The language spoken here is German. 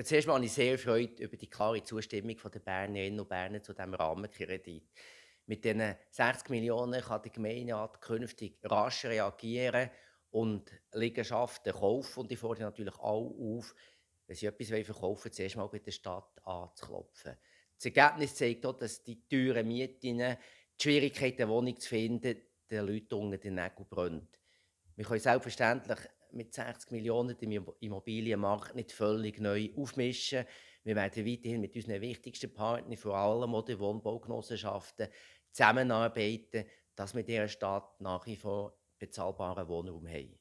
Ja, zuerst habe ich sehr erfreut über die klare Zustimmung der Bernerinnen und Berner zu diesem Rahmenkredit. Mit diesen 60 Millionen kann die Gemeinderat künftig rasch reagieren und Liegenschaften kaufen. Und ich fordere natürlich alle auf, wenn sie etwas verkaufen wollen, zuerst mal bei der Stadt anzuklopfen. Das Ergebnis zeigt auch, dass die teuren Mieten, die Schwierigkeiten, eine Wohnung zu finden, den Leuten unter den Nägeln brennt. Wir können selbstverständlich mit 60 Millionen im Immobilienmarkt nicht völlig neu aufmischen. Wir werden weiterhin mit unseren wichtigsten Partnern, vor allem auch den Wohnbaugenossenschaften, zusammenarbeiten, dass wir in dieser Stadt nach wie vor bezahlbaren Wohnraum haben.